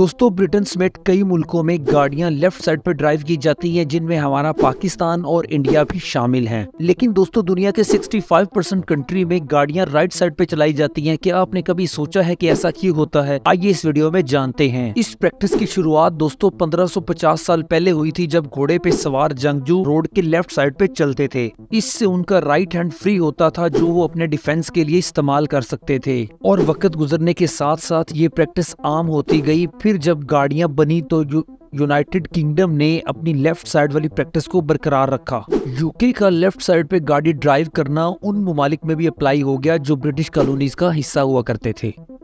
दोस्तों ब्रिटेन समेत कई मुल्कों में गाड़ियां लेफ्ट साइड पर ड्राइव की जाती हैं जिनमें हमारा पाकिस्तान और इंडिया भी शामिल हैं लेकिन दोस्तों दुनिया के 65 परसेंट कंट्री में गाड़ियां राइट साइड पे चलाई जाती हैं क्या आपने कभी सोचा है कि ऐसा क्यों होता है आइए इस वीडियो में जानते हैं इस प्रैक्टिस की शुरुआत दोस्तों पंद्रह साल पहले हुई थी जब घोड़े पे सवार जंगजू रोड के लेफ्ट साइड पे चलते थे इससे उनका राइट हैंड फ्री होता था जो वो अपने डिफेंस के लिए इस्तेमाल कर सकते थे और वक्त गुजरने के साथ साथ ये प्रैक्टिस आम होती गई फिर फिर जब गाड़ियां बनी तो यूनाइटेड किंगडम ने अपनी लेफ्ट साइड वाली प्रैक्टिस को बरकरार रखा यूके का लेफ्ट साइड पे गाड़ी ड्राइव करना उन ममालिक में भी अप्लाई हो गया जो ब्रिटिश कॉलोनीज का हिस्सा हुआ करते थे